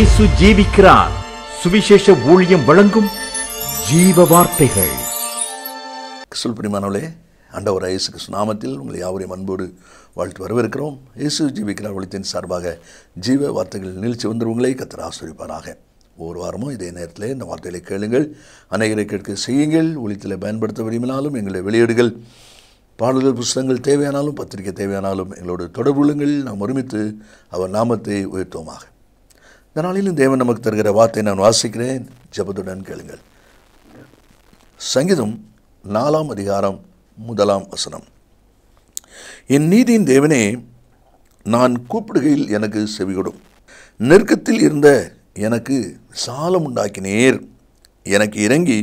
இயேசு ஜீவிக்கிறார் சுவிசேஷ ஊழியம் வழங்கும் ஜீவ வார்த்தைகள் கிறிஸ்துவ பிரிமானவளே ஆண்டவர் இயேசு நாமத்தில் உங்களை யாவரையும் அன்போடு வாழ்த்து வரவேற்கிறோம் இயேசு ஜீவிக்கிறார் ஒழித்தின் சார்பாக ஜீவ வார்த்தைகள் நிகழ்ச்சி வந்துருவங்களே கத்திர ஆசிரியப்பாராக ஒவ்வொரு வாரமும் இதே நேரத்தில் இந்த வார்த்தைகளை கேளுங்கள் அநேகரை கேட்க செய்யுங்கள் ஒழித்தில் பயன்படுத்த விரும்பினாலும் எங்களை வெளியீடுகள் பாடல்கள் புஸ்தகங்கள் தேவையானாலும் பத்திரிகை தேவையானாலும் எங்களோட தொடர்புள்ளுங்கள் நாம் ஒருமித்து அவர் நாமத்தை உயர்த்துவோமாக இந்த நாளிலும் தேவன் நமக்கு தருகிற வார்த்தை நான் வாசிக்கிறேன் ஜபத்துடன் கேளுங்கள் சங்கீதம் நாலாம் அதிகாரம் முதலாம் வசனம் என் நீதியின் தேவனே நான் கூப்பிடுகையில் எனக்கு செவிகொடும் நெருக்கத்தில் இருந்த எனக்கு சாலம் உண்டாக்கினேர் எனக்கு இறங்கி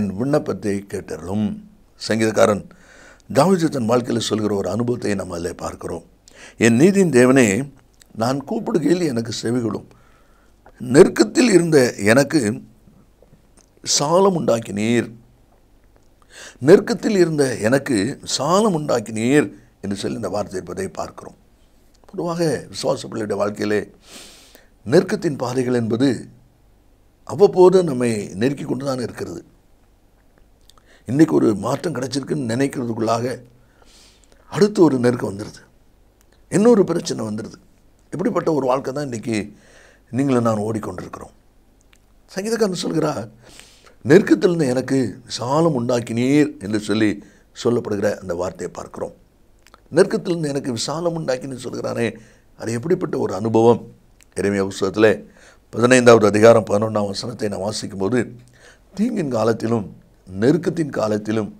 என் விண்ணப்பத்தை கேட்டருளும் சங்கீதக்காரன் தாவிஜி தன் வாழ்க்கையில் சொல்கிற ஒரு அனுபவத்தை நம்ம அதில் பார்க்கிறோம் என் நீதியின் தேவனே நான் கூப்பிடுகையில் எனக்கு செவிகொடும் நெருக்கத்தில் இருந்த எனக்கு சாலம் உண்டாக்கினீர் நெருக்கத்தில் இருந்த எனக்கு சாலம் உண்டாக்கினீர் என்று சொல்லி இந்த வார்த்தை இருப்பதை பார்க்கிறோம் பொதுவாக விசுவாச பிள்ளையுடைய வாழ்க்கையிலே நெருக்கத்தின் பாதைகள் என்பது அவ்வப்போது நம்மை நெருக்கி கொண்டு தான் இருக்கிறது இன்றைக்கு ஒரு மாற்றம் கிடச்சிருக்குன்னு நினைக்கிறதுக்குள்ளாக அடுத்து ஒரு நெருக்கம் வந்துடுது இன்னொரு பிரச்சனை வந்துடுது இப்படிப்பட்ட ஒரு வாழ்க்கை தான் இன்றைக்கி நீங்களும் நான் ஓடிக்கொண்டிருக்கிறோம் சங்கீதக்காரன் சொல்கிறார் நெருக்கத்திலிருந்து எனக்கு விசாலம் உண்டாக்கினீர் என்று சொல்லி சொல்லப்படுகிற அந்த வார்த்தையை பார்க்கிறோம் நெருக்கத்திலிருந்து எனக்கு விசாலம் உண்டாக்கின்னு சொல்கிறானே அது எப்படிப்பட்ட ஒரு அனுபவம் இறைமைய புஸ்தகத்தில் பதினைந்தாவது அதிகாரம் பதினொன்றாம் வசனத்தை நான் வாசிக்கும்போது தீங்கின் காலத்திலும் நெருக்கத்தின் காலத்திலும்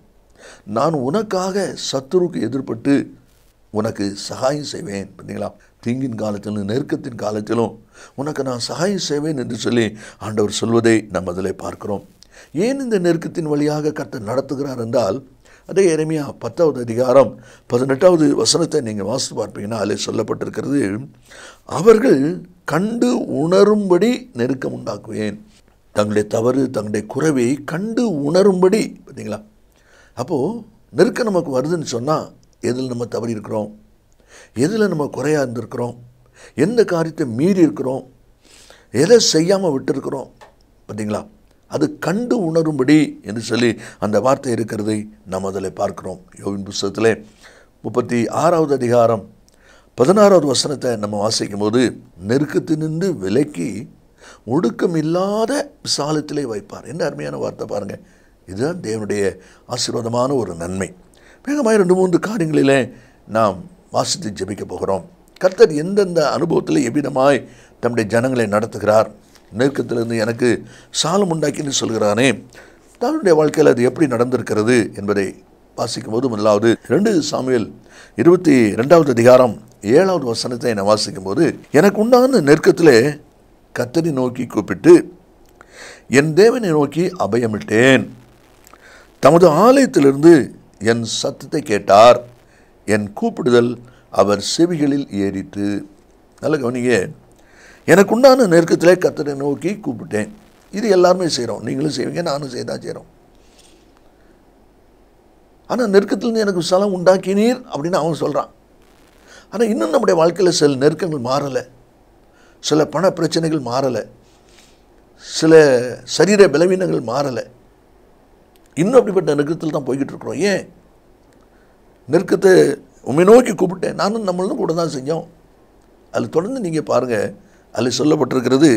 நான் உனக்காக சத்துருக்கு எதிர்பட்டு உனக்கு சகாயம் செய்வேன் பார்த்தீங்களா தீங்கின் காலத்திலும் நெருக்கத்தின் காலத்திலும் உனக்கு நான் சகாயம் செய்வேன் என்று சொல்லி ஆண்டவர் சொல்வதை நம்ம அதில் பார்க்கிறோம் ஏன் இந்த நெருக்கத்தின் வழியாக கர்த்தர் நடத்துகிறார் என்றால் அதே இறைமையா பத்தாவது அதிகாரம் பதினெட்டாவது வசனத்தை நீங்கள் வாசித்து பார்ப்பீங்கன்னா அதில் சொல்லப்பட்டிருக்கிறது அவர்கள் கண்டு உணரும்படி நெருக்கம் உண்டாக்குவேன் தங்களுடைய தவறு தங்களுடைய குறைவை கண்டு உணரும்படி பார்த்தீங்களா அப்போது நெருக்கம் நமக்கு வருதுன்னு சொன்னால் எதில் நம்ம தவறி இருக்கிறோம் எதில் நம்ம குறையாக இருந்திருக்கிறோம் எந்த காரியத்தை மீறி இருக்கிறோம் எதை செய்யாமல் விட்டுருக்கிறோம் பார்த்தீங்களா அது கண்டு உணரும்படி என்று சொல்லி அந்த வார்த்தை இருக்கிறதை நம்ம அதில் பார்க்குறோம் யோவின் புஸ்தகத்தில் முப்பத்தி ஆறாவது அதிகாரம் பதினாறாவது வசனத்தை நம்ம வாசிக்கும் போது நின்று விலக்கி ஒடுக்கம் இல்லாத விசாலத்திலே வைப்பார் என்ன அருமையான வார்த்தை பாருங்கள் இதுதான் தேவனுடைய ஆசீர்வாதமான ஒரு நன்மை வேகமாக ரெண்டு மூன்று காரியங்களிலே நாம் வாசித்து ஜபிக்க போகிறோம் கர்த்தர் எந்தெந்த அனுபவத்தில் எவ்விதமாய் தம்முடைய ஜனங்களை நடத்துகிறார் நெருக்கத்திலிருந்து எனக்கு சாலம் உண்டாக்கின்னு சொல்கிறானே தன்னுடைய வாழ்க்கையில் அது எப்படி நடந்திருக்கிறது என்பதை வாசிக்கும் போது முதலாவது ரெண்டு சாமியல் இருபத்தி ரெண்டாவது அதிகாரம் ஏழாவது வசனத்தை நான் வாசிக்கும் போது எனக்கு உண்டான நெருக்கத்தில் கத்தனை நோக்கி கூப்பிட்டு என் தேவனை நோக்கி அபயமிட்டேன் தமது ஆலயத்திலிருந்து என் சத்தத்தை கேட்டார் என் கூப்பிடுதல் அவர் செவிகளில் ஏறிட்டு நல்ல கவனிங்க எனக்குண்டான நெருக்கத்திலே கத்தனை நோக்கி கூப்பிட்டேன் இது எல்லாருமே செய்கிறோம் நீங்களும் செய்வீங்க நானும் செய்தால் செய்கிறோம் ஆனால் நெருக்கத்துலேருந்து எனக்கு சலம் உண்டாக்கினீர் அப்படின்னு அவன் சொல்கிறான் ஆனால் இன்னும் நம்முடைய வாழ்க்கையில் சில நெருக்கங்கள் மாறலை சில பண பிரச்சனைகள் மாறலை சில சரீர பலவீனங்கள் மாறலை இன்னும் அப்படிப்பட்ட நெருக்கத்தில் தான் போய்கிட்டு இருக்கிறோம் ஏன் நெருக்கத்தை உண்மை நோக்கி கூப்பிட்டேன் நானும் நம்மளும் கூட தான் செஞ்சோம் அதில் தொடர்ந்து நீங்கள் பாருங்கள் அதில் சொல்லப்பட்டிருக்கிறது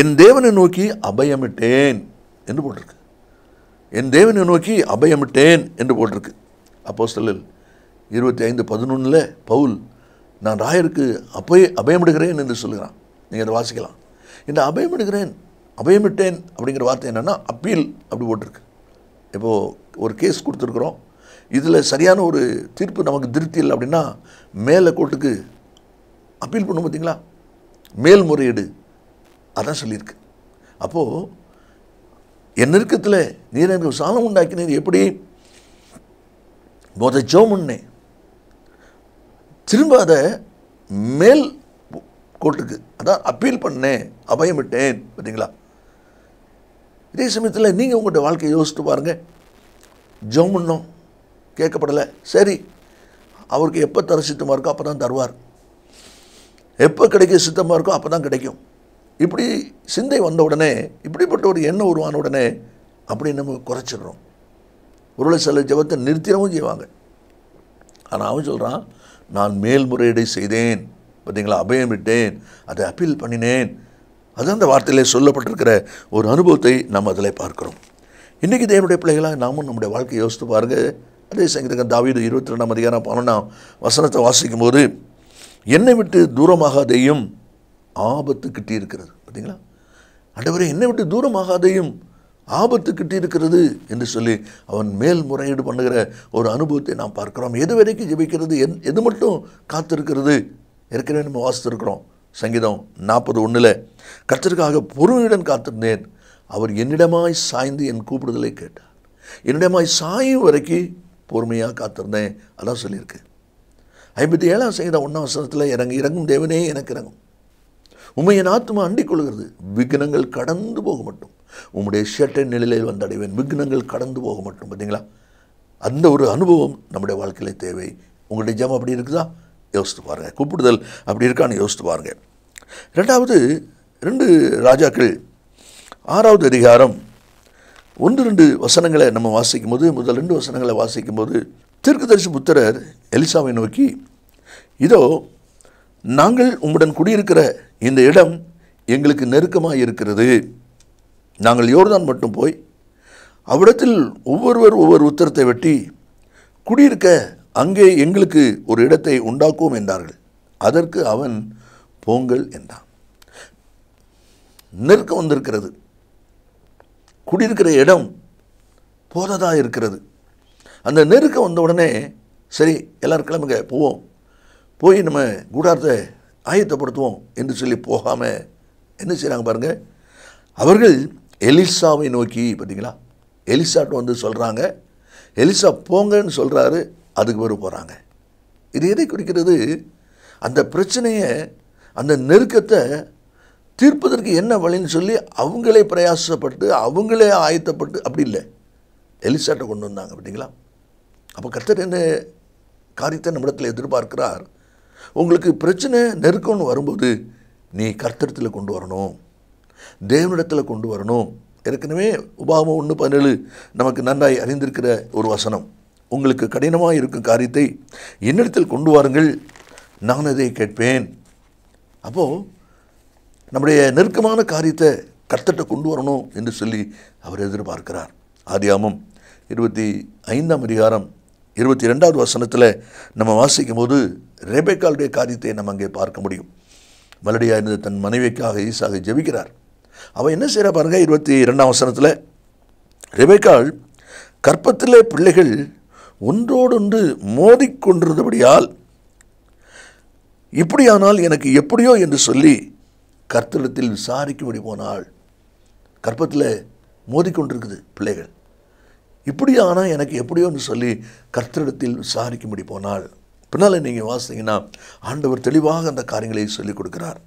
என் தேவனை நோக்கி அபயமிட்டேன் என்று போட்டிருக்கு என் தேவனை நோக்கி அபயமிட்டேன் என்று போட்டிருக்கு அப்போ சொல்லல் இருபத்தி ஐந்து பதினொன்றில் பவுல் நான் ராயருக்கு அபய அபயமிடுகிறேன் என்று சொல்லுகிறான் நீங்கள் அதை வாசிக்கலாம் இந்த அபயமிடுகிறேன் அபயமிட்டேன் அப்படிங்கிற வார்த்தை என்னென்னா அப்பீல் அப்படி போட்டிருக்கு இப்போது ஒரு கேஸ் கொடுத்துருக்குறோம் இதில் சரியான ஒரு தீர்ப்பு நமக்கு திருப்தி இல்லை அப்படின்னா மேலே கோர்ட்டுக்கு அப்பீல் பண்ணும் பார்த்தீங்களா மேல்முறையீடு அதான் சொல்லியிருக்கு அப்போது என் நெருக்கத்தில் நீர் எனக்கு சாலம் உண்டாக்கினது எப்படி போத ஜோமுன்னே திரும்ப அதை மேல் கோர்ட்டுக்கு அதான் அப்பீல் பண்ணேன் அபயமிட்டேன் பார்த்தீங்களா இதே சமயத்தில் நீங்கள் உங்கள்கிட்ட வாழ்க்கையை யோசித்து பாருங்கள் ஜெபம் கேட்கப்படலை சரி அவருக்கு எப்போ தர சித்தமாக இருக்கோ அப்போ தான் தருவார் எப்போ கிடைக்க சித்தமாக இருக்கோ அப்போ தான் கிடைக்கும் இப்படி சிந்தை வந்த உடனே இப்படிப்பட்ட ஒரு எண்ணம் உருவான உடனே அப்படி நம்ம குறைச்சிடுறோம் ஒரு சில ஜபத்தை நிறுத்திடவும் செய்வாங்க ஆனால் அவன் சொல்கிறான் நான் மேல்முறையீடு செய்தேன் பார்த்தீங்களா அபயம் விட்டேன் அதை அப்பீல் பண்ணினேன் அது அந்த வார்த்தையிலே சொல்லப்பட்டிருக்கிற ஒரு அனுபவத்தை நாம் அதில் பார்க்குறோம் இன்றைக்கி தேவனுடைய பிள்ளைகளாக நாமும் நம்முடைய வாழ்க்கையை யோசித்து பாருங்கள் அதே சங்கீதம் தாவீது இருபத்தி ரெண்டாம் அதிகாரம் பன்னெண்டாம் வசனத்தை வாசிக்கும் போது என்னை விட்டு தூரமாகாதையும் ஆபத்து கிட்டி இருக்கிறது பார்த்தீங்களா அண்டவரே என்னை விட்டு தூரமாகாதையும் ஆபத்து கிட்டி இருக்கிறது என்று சொல்லி அவன் மேல்முறையீடு பண்ணுகிற ஒரு அனுபவத்தை நாம் பார்க்கிறோம் எது வரைக்கும் ஜெபிக்கிறது என் எது மட்டும் காத்திருக்கிறது ஏற்கனவே நம்ம வாசித்திருக்கிறோம் சங்கீதம் நாற்பது ஒன்றில் கர்த்தருக்காக பொறுமையுடன் காத்திருந்தேன் அவர் என்னிடமாய் சாய்ந்து என் கூப்பிடுதலை கேட்டார் என்னிடமாய் சாயும் வரைக்கும் பொறுமையாக காத்திருந்தேன் அதான் சொல்லியிருக்கு ஐம்பத்தி ஏழாம் சங்கீதம் ஒன்றாம் வசனத்தில் இறங்கி இறங்கும் தேவனே எனக்கு இறங்கும் உண்மை என் ஆத்மா அண்டிக் கொள்கிறது விக்னங்கள் கடந்து போக மட்டும் உம்முடைய ஷட்டை நிலையில் வந்தடைவேன் விக்னங்கள் கடந்து போக மட்டும் பார்த்தீங்களா அந்த ஒரு அனுபவம் நம்முடைய வாழ்க்கையில் தேவை உங்களுடைய ஜம் அப்படி இருக்குதா யோசித்து பாருங்கள் கூப்பிடுதல் அப்படி இருக்கான்னு யோசித்து பாருங்கள் ரெண்டாவது ரெண்டு ராஜாக்கள் ஆறாவது அதிகாரம் ஒன்று ரெண்டு வசனங்களை நம்ம வாசிக்கும் போது முதல் ரெண்டு வசனங்களை வாசிக்கும் போது தீர்க்கதரிசி புத்திரர் எலிசாவை நோக்கி இதோ நாங்கள் உம்முடன் குடியிருக்கிற இந்த இடம் எங்களுக்கு நெருக்கமாக இருக்கிறது நாங்கள் யோர்தான் மட்டும் போய் அவ்விடத்தில் ஒவ்வொருவர் ஒவ்வொரு உத்தரத்தை வெட்டி குடியிருக்க அங்கே எங்களுக்கு ஒரு இடத்தை உண்டாக்குவோம் என்றார்கள் அதற்கு அவன் போங்கள் என்றான் நெருக்கம் வந்திருக்கிறது குடியிருக்கிற இடம் போததாக இருக்கிறது அந்த நெருக்கம் வந்த உடனே சரி எல்லோரும் கிளம்புங்க போவோம் போய் நம்ம கூடாரத்தை ஆயத்தப்படுத்துவோம் என்று சொல்லி போகாமல் என்ன செய்கிறாங்க பாருங்கள் அவர்கள் எலிசாவை நோக்கி பார்த்தீங்களா எலிசாட்ட வந்து சொல்கிறாங்க எலிசா போங்கன்னு சொல்கிறாரு அதுக்கு பேர் போகிறாங்க இது எதை குறிக்கிறது அந்த பிரச்சனையை அந்த நெருக்கத்தை தீர்ப்பதற்கு என்ன வழின்னு சொல்லி அவங்களே பிரயாசப்பட்டு அவங்களே ஆயத்தப்பட்டு அப்படி இல்லை எலிசாட்டை கொண்டு வந்தாங்க அப்படிங்களா அப்போ கர்த்தர் என்ன காரியத்தை நம்மிடத்தில் எதிர்பார்க்கிறார் உங்களுக்கு பிரச்சனை நெருக்கம்னு வரும்போது நீ கர்த்தரத்தில் கொண்டு வரணும் தேவனிடத்தில் கொண்டு வரணும் ஏற்கனவே உபாமம் ஒன்று பதினேழு நமக்கு நன்றாய் அறிந்திருக்கிற ஒரு வசனம் உங்களுக்கு கடினமாக இருக்கும் காரியத்தை என்னிடத்தில் கொண்டு வாருங்கள் நான் அதை கேட்பேன் அப்போது நம்முடைய நெருக்கமான காரியத்தை கர்த்தட்ட கொண்டு வரணும் என்று சொல்லி அவர் எதிர்பார்க்கிறார் ஆதியாமம் இருபத்தி ஐந்தாம் அதிகாரம் இருபத்தி ரெண்டாவது வசனத்தில் நம்ம வாசிக்கும் போது ரேபேக்காளுடைய காரியத்தை நம்ம அங்கே பார்க்க முடியும் மலடியாக இருந்த தன் மனைவிக்காக ஈசாக ஜெபிக்கிறார் அவள் என்ன செய்கிறா பாருங்கள் இருபத்தி ரெண்டாம் வசனத்தில் ரெபேக்கால் கற்பத்திலே பிள்ளைகள் ஒன்றோடொன்று மோதிக்கொண்டிருந்தபடியால் இப்படியானால் எனக்கு எப்படியோ என்று சொல்லி கர்த்தடத்தில் விசாரிக்கும்படி போனால் கற்பத்தில் மோதிக்கொண்டிருக்குது பிள்ளைகள் இப்படியானால் எனக்கு எப்படியோன்னு சொல்லி கர்த்தரிடத்தில் விசாரிக்கும்படி போனால் பின்னால் நீங்கள் வாசித்தீங்கன்னா ஆண்டவர் தெளிவாக அந்த காரியங்களை சொல்லிக் கொடுக்குறார்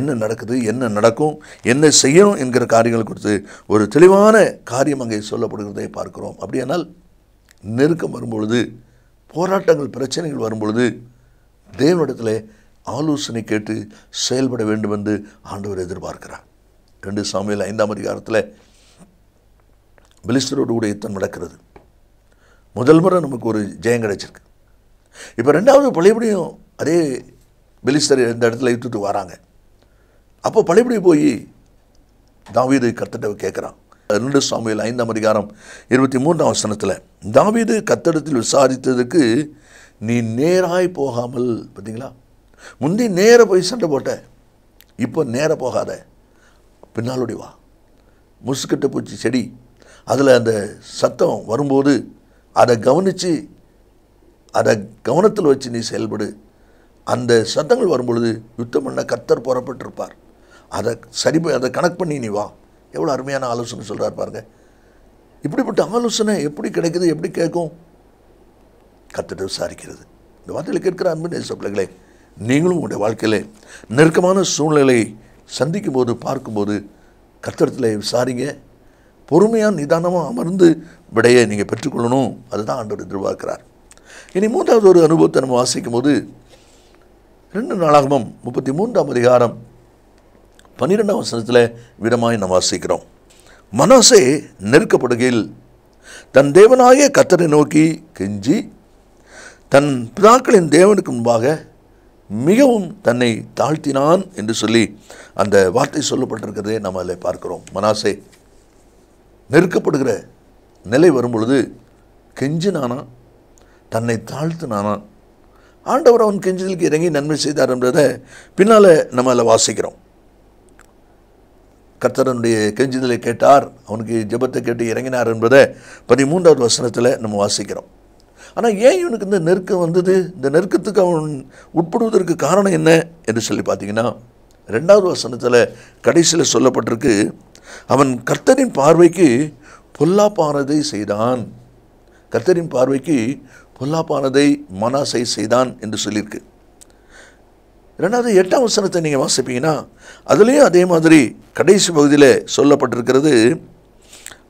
என்ன நடக்குது என்ன நடக்கும் என்ன செய்யணும் என்கிற காரியங்கள் குறித்து ஒரு தெளிவான காரியம் அங்கே சொல்லப்படுகிறதை பார்க்கிறோம் அப்படியானால் நெருக்கம் வரும்பொழுது போராட்டங்கள் பிரச்சனைகள் வரும்பொழுது தேவனிடத்தில் ஆலோசனை கேட்டு செயல்பட வேண்டும் என்று ஆண்டவர் எதிர்பார்க்கிறார் ரெண்டு சாமியில் ஐந்தாம் அதிகாரத்தில் பிலிஸ்டரோடு கூட யுத்தம் நடக்கிறது முதல் முறை நமக்கு ஒரு ஜெயம் கிடைச்சிருக்கு இப்போ ரெண்டாவது பழையபடியும் அதே பிலிஸ்டர் இந்த இடத்துல யுத்தத்துக்கு வராங்க அப்போ பழையபடி போய் தாவீது கர்த்தட்டவை கேட்குறான் ரெண்டு சாமியில் ஐந்தாம் அதிகாரம் இருபத்தி மூன்றாம் வசனத்தில் தாவீது கத்தடத்தில் விசாரித்ததுக்கு நீ நேராய் போகாமல் பார்த்தீங்களா முந்தி நேர போய் சண்டை போட்ட இப்போ நேர போகாத பின்னாலுடைய வா முசுக்கிட்ட பூச்சி செடி அதில் அந்த சத்தம் வரும்போது அதை கவனித்து அதை கவனத்தில் வச்சு நீ செயல்படு அந்த சத்தங்கள் வரும்பொழுது யுத்தம் பண்ண கத்தர் புறப்பட்டிருப்பார் அதை சரி அதை கணக்கு பண்ணி நீ வா எவ்வளோ அருமையான ஆலோசனை சொல்கிறார் பாருங்க இப்படிப்பட்ட ஆலோசனை எப்படி கிடைக்குது எப்படி கேட்கும் கற்றுட்டு விசாரிக்கிறது இந்த வார்த்தையில் கேட்கிற அன்பு பிள்ளைகளே நீங்களும் உங்களுடைய வாழ்க்கையில் நெருக்கமான சூழ்நிலை சந்திக்கும் போது பார்க்கும்போது கத்திரத்தில் விசாரிங்க பொறுமையாக நிதானமாக அமர்ந்து விடையை நீங்கள் பெற்றுக்கொள்ளணும் அதுதான் ஆண்டவர் எதிர்பார்க்கிறார் இனி மூன்றாவது ஒரு அனுபவத்தை நம்ம வாசிக்கும் போது ரெண்டு நாளாகமும் முப்பத்தி மூன்றாம் அதிகாரம் பன்னிரெண்டாம் வசனத்தில் விதமாக நம்ம வாசிக்கிறோம் மனசே நெருக்கப்படுகையில் தன் தேவனாகிய கத்தரை நோக்கி கெஞ்சி தன் பிதாக்களின் தேவனுக்கு முன்பாக மிகவும் தன்னை தாழ்த்தினான் என்று சொல்லி அந்த வார்த்தை சொல்லப்பட்டிருக்கிறதே நம்ம அதில் பார்க்கிறோம் மனாசே நெருக்கப்படுகிற நிலை வரும்பொழுது கெஞ்சினானா தன்னை தாழ்த்தினானா ஆண்டவர் அவன் கெஞ்சலுக்கு இறங்கி நன்மை செய்தார் என்றதை பின்னால் நம்ம அதில் வாசிக்கிறோம் கர்த்தரனுடைய கெஞ்சிதலை கேட்டார் அவனுக்கு ஜபத்தை கேட்டு இறங்கினார் என்பதை பதிமூன்றாவது வசனத்தில் நம்ம வாசிக்கிறோம் ஆனால் ஏன் இவனுக்கு இந்த நெருக்கம் வந்தது இந்த நெருக்கத்துக்கு அவன் உட்படுவதற்கு காரணம் என்ன என்று சொல்லி பார்த்தீங்கன்னா ரெண்டாவது வசனத்தில் கடைசியில் சொல்லப்பட்டிருக்கு அவன் கர்த்தரின் பார்வைக்கு பொல்லாப்பானதை செய்தான் கர்த்தரின் பார்வைக்கு பொல்லாப்பானதை மனாசை செய்தான் என்று சொல்லியிருக்கு ரெண்டாவது எட்டாம் வசனத்தை நீங்கள் வாசிப்பீங்கன்னா அதுலேயும் அதே மாதிரி கடைசி பகுதியில் சொல்லப்பட்டிருக்கிறது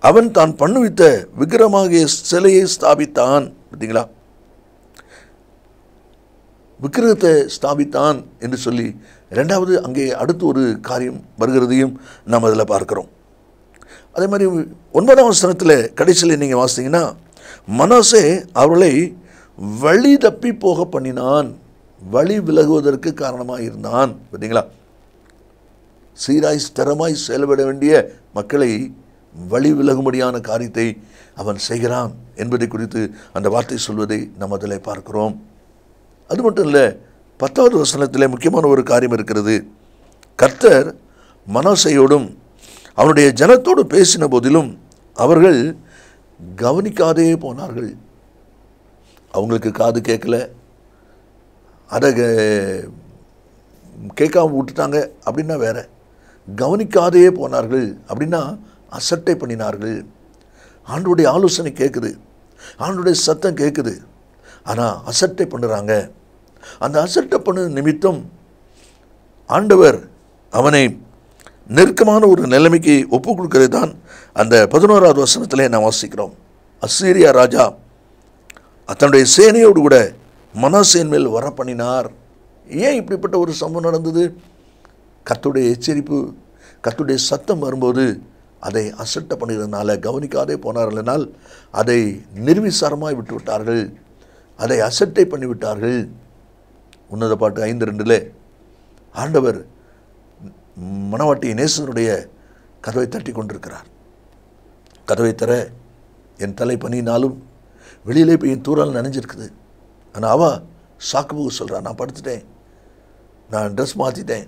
அவன் தான் பண்ணுவித்த விக்கிரமாகிய சிலையை ஸ்தாபித்தான் பார்த்தீங்களா விக்கிரகத்தை ஸ்தாபித்தான் என்று சொல்லி ரெண்டாவது அங்கே அடுத்து ஒரு காரியம் வருகிறதையும் நாம் அதில் பார்க்குறோம் அதே மாதிரி ஒன்பதாம் வசனத்தில் கடைசியில் நீங்கள் வாசித்தீங்கன்னா மனோசே அவர்களை வழி தப்பி போக பண்ணினான் வழி விலகுவதற்கு காரணமாக இருந்தான் பார்த்தீங்களா சீராய் ஸ்திரமாய் செயல்பட வேண்டிய மக்களை வழி விலகும்படியான காரியத்தை அவன் செய்கிறான் என்பதை குறித்து அந்த வார்த்தை சொல்வதை நாம் அதில் பார்க்கிறோம் அது மட்டும் இல்லை பத்தாவது வசனத்தில் முக்கியமான ஒரு காரியம் இருக்கிறது கர்த்தர் மனோசையோடும் அவனுடைய ஜனத்தோடு பேசின போதிலும் அவர்கள் கவனிக்காதே போனார்கள் அவங்களுக்கு காது கேட்கல அதை கேட்காம விட்டுட்டாங்க அப்படின்னா வேற கவனிக்காதையே போனார்கள் அப்படின்னா அசட்டை பண்ணினார்கள் ஆண்டுடைய ஆலோசனை கேட்குது ஆண்டுடைய சத்தம் கேட்குது ஆனால் அசட்டை பண்ணுறாங்க அந்த அசட்டை பண்ண நிமித்தம் ஆண்டவர் அவனை நெருக்கமான ஒரு நிலைமைக்கு ஒப்பு கொடுக்கிறது தான் அந்த பதினோராவது வசனத்திலே நாம் வாசிக்கிறோம் அசீரியா ராஜா அத்தனுடைய சேனையோடு கூட மனசின் மேல் வர பண்ணினார் ஏன் இப்படிப்பட்ட ஒரு சம்பவம் நடந்தது கத்துடைய எச்சரிப்பு கத்துடைய சத்தம் வரும்போது அதை அசட்ட பண்ணியிருந்தனால கவனிக்காதே போனார்கள்னால் அதை நிர்விசாரமாக விட்டுவிட்டார்கள் அதை அசட்டை பண்ணிவிட்டார்கள் உன்னத பாட்டு ஐந்து ரெண்டில் ஆண்டவர் மணவாட்டி நேசனுடைய கதவை தட்டி கொண்டிருக்கிறார் கதவை தர என் தலை பணியினாலும் வெளியிலே போய் என் தூரால் நனைஞ்சிருக்குது ஆனால் அவள் சாக்குபுக்கு சொல்கிறா நான் படுத்துட்டேன் நான் ட்ரெஸ் மாற்றிட்டேன்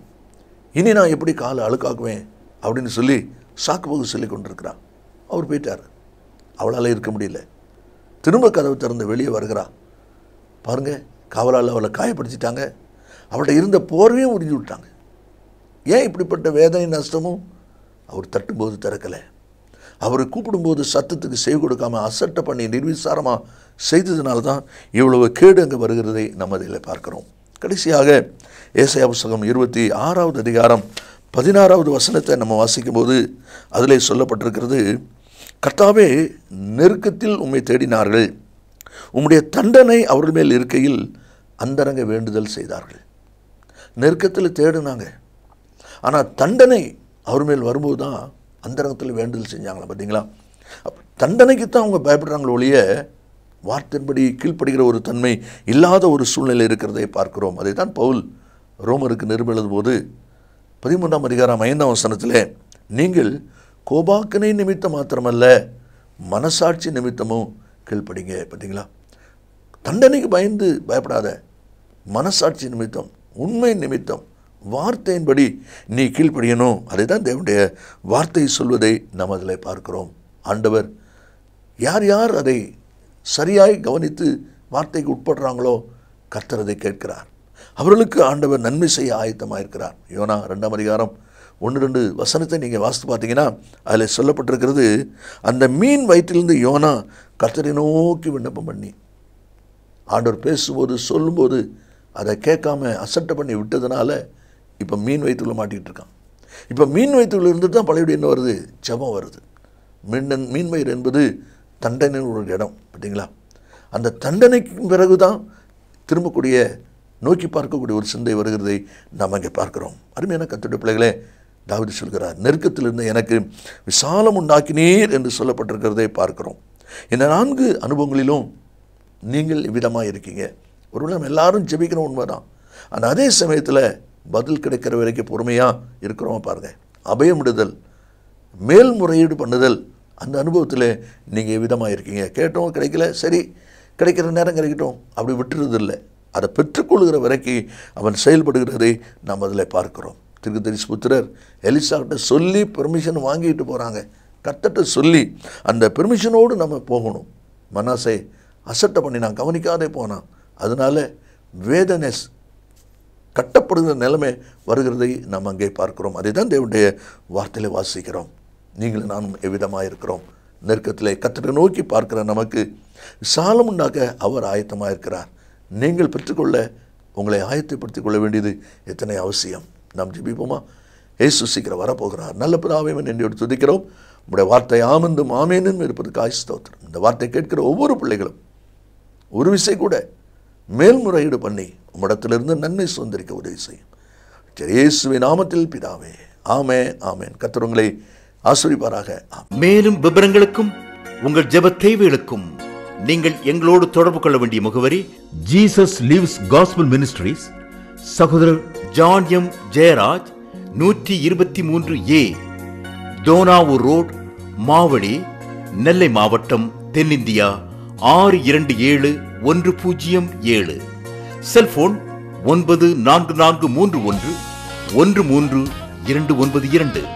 இனி நான் எப்படி காலை அழுக்காக்குவேன் அப்படின்னு சொல்லி சாக்குபுக்கு சொல்லி கொண்டிருக்கிறான் அவர் போயிட்டார் அவளால் இருக்க முடியல திரும்ப கதவு திறந்து வெளியே வருகிறா பாருங்கள் காவலால் அவளை காயப்படுத்திட்டாங்க அவள்கிட்ட இருந்த போர்வையும் முடிஞ்சு விட்டாங்க ஏன் இப்படிப்பட்ட வேதனை நஷ்டமும் அவர் தட்டும்போது திறக்கலை அவரை கூப்பிடும்போது சத்தத்துக்கு செய் கொடுக்காம அசட்டை பண்ணி நிர்விசாரமாக செய்ததுனால தான் இவ்வளவு கேடு அங்கே வருகிறதை நம்ம இதில் பார்க்குறோம் கடைசியாக ஏசையா புஸ்தகம் இருபத்தி ஆறாவது அதிகாரம் பதினாறாவது வசனத்தை நம்ம வாசிக்கும்போது அதில் சொல்லப்பட்டிருக்கிறது கர்த்தாவே நெருக்கத்தில் உம்மை தேடினார்கள் உம்முடைய தண்டனை அவர்கள் மேல் இருக்கையில் அந்தரங்க வேண்டுதல் செய்தார்கள் நெருக்கத்தில் தேடினாங்க ஆனால் தண்டனை அவர் மேல் வரும்போது தான் அந்தரங்கத்தில் வேண்டுதல் செஞ்சாங்களா பார்த்தீங்களா தண்டனைக்கு தான் அவங்க பயப்படுறாங்களோ ஒழிய வார்த்தையின்படி கீழ்ப்படுகிற ஒரு தன்மை இல்லாத ஒரு சூழ்நிலை இருக்கிறதை பார்க்கிறோம் அதை தான் பவுல் ரோமருக்கு நிருபம் போது பதிமூன்றாம் அதிகாரம் ஐந்தாம் வசனத்தில் நீங்கள் கோபாக்கனை நிமித்தம் மாத்திரமல்ல மனசாட்சி நிமித்தமும் கீழ்ப்படிங்க பார்த்தீங்களா தண்டனைக்கு பயந்து பயப்படாத மனசாட்சி நிமித்தம் உண்மை நிமித்தம் வார்த்தையின்படி நீ கீழ்ப்படியணும் அதை தான் தேவனுடைய வார்த்தை சொல்வதை நாம் அதில் பார்க்கிறோம் ஆண்டவர் யார் யார் அதை சரியாய் கவனித்து வார்த்தைக்கு உட்படுறாங்களோ கத்துறதை கேட்கிறார் அவர்களுக்கு ஆண்டவர் நன்மை செய்ய ஆயத்தமாக இருக்கிறார் யோனா ரெண்டாம் அதிகாரம் ஒன்று ரெண்டு வசனத்தை நீங்கள் வாசித்து பார்த்தீங்கன்னா அதில் சொல்லப்பட்டிருக்கிறது அந்த மீன் வயிற்றிலிருந்து யோனா கத்தரை நோக்கி விண்ணப்பம் பண்ணி ஆண்டவர் பேசும்போது சொல்லும்போது அதை கேட்காம அசட்டை பண்ணி விட்டதுனால இப்போ மீன் வயிற்றுக்குள்ளே மாட்டிக்கிட்டு இருக்கான் இப்போ மீன் வயிற்றுக்குள்ள இருந்து தான் பழையபடி என்ன வருது ஜபம் வருது மீன் மீன் வயிறு என்பது தண்டனை ஒரு இடம் பார்த்தீங்களா அந்த தண்டனைக்கு பிறகு தான் திரும்பக்கூடிய நோக்கி பார்க்கக்கூடிய ஒரு சிந்தை வருகிறதை நாம் அங்கே பார்க்குறோம் அருமையான கத்துடைய பிள்ளைகளே தாவிதி சொல்கிறார் நெருக்கத்திலிருந்து எனக்கு விசாலம் உண்டாக்கினீர் என்று சொல்லப்பட்டிருக்கிறதை பார்க்குறோம் இந்த நான்கு அனுபவங்களிலும் நீங்கள் இவ்விதமாக இருக்கீங்க ஒரு நம்ம எல்லாரும் ஜெபிக்கிற உண்மை தான் ஆனால் அதே சமயத்தில் பதில் கிடைக்கிற வரைக்கும் பொறுமையாக இருக்கிறோம் பாருங்கள் அபயமிடுதல் மேல்முறையீடு பண்ணுதல் அந்த அனுபவத்தில் நீங்கள் எவ்விதமாக இருக்கீங்க கேட்டோம் கிடைக்கல சரி கிடைக்கிற நேரம் கிடைக்கட்டும் அப்படி விட்டுறதில்லை அதை பெற்றுக்கொள்கிற வரைக்கும் அவன் செயல்படுகிறதை நாம் அதில் பார்க்கிறோம் தரிசு புத்திரர் எலிசாக்கிட்ட சொல்லி பெர்மிஷன் வாங்கிட்டு போகிறாங்க கத்தட்ட சொல்லி அந்த பெர்மிஷனோடு நம்ம போகணும் மனசை அசட்டை பண்ணி நான் கவனிக்காதே போனான் அதனால் வேதனஸ் கட்டப்படுகிற நிலைமை வருகிறதை நாம் அங்கே பார்க்கிறோம் அதை தான் தேவனுடைய வார்த்தையில் வாசிக்கிறோம் நீங்களும் நானும் எவ்விதமாக இருக்கிறோம் நெருக்கத்திலே கத்திரை நோக்கி பார்க்கிற நமக்கு சாலமுண்டாக அவர் ஆயத்தமாக இருக்கிறார் நீங்கள் பெற்றுக்கொள்ள உங்களை ஆயத்தப்படுத்திக் கொள்ள வேண்டியது எத்தனை அவசியம் நாம் ஜிபிப்போமா ஏசு சீக்கிரம் வரப்போகிறார் நல்ல பிதாவைவன் என்னையோடு துதிக்கிறோம் உங்களுடைய வார்த்தை ஆமந்தும் ஆமேனும் இருப்பது காய்ஸ்தோத்திரம் இந்த வார்த்தை கேட்கிற ஒவ்வொரு பிள்ளைகளும் ஒரு விசை கூட மேல்முறையீடு பண்ணி உம்மிடத்திலிருந்து நன்மை சுதந்திரிக்க உதவி செய்யும் ஜெயேசுவின் நாமத்தில் பிதாவே ஆமே ஆமேன் கத்திரங்களை ஆசிரிப்பாராக மேலும் விபரங்களுக்கும் உங்கள் ஜெப தேவைகளுக்கும் நீங்கள் எங்களோடு தொடர்பு கொள்ள வேண்டிய முகவரி ஜீசஸ் லிவ்ஸ் காஸ்பிள் மினிஸ்ட்ரிஸ் சகோதரர் ஜான் எம் ஜெயராஜ் நூற்றி இருபத்தி மூன்று ஏ தோனாவூர் ரோட் மாவடி நெல்லை மாவட்டம் தென்னிந்தியா ஆறு இரண்டு ஏழு ஒன்று பூஜ்ஜியம் ஏழு செல்போன் ஒன்பது நான்கு நான்கு மூன்று ஒன்று ஒன்று மூன்று இரண்டு ஒன்பது இரண்டு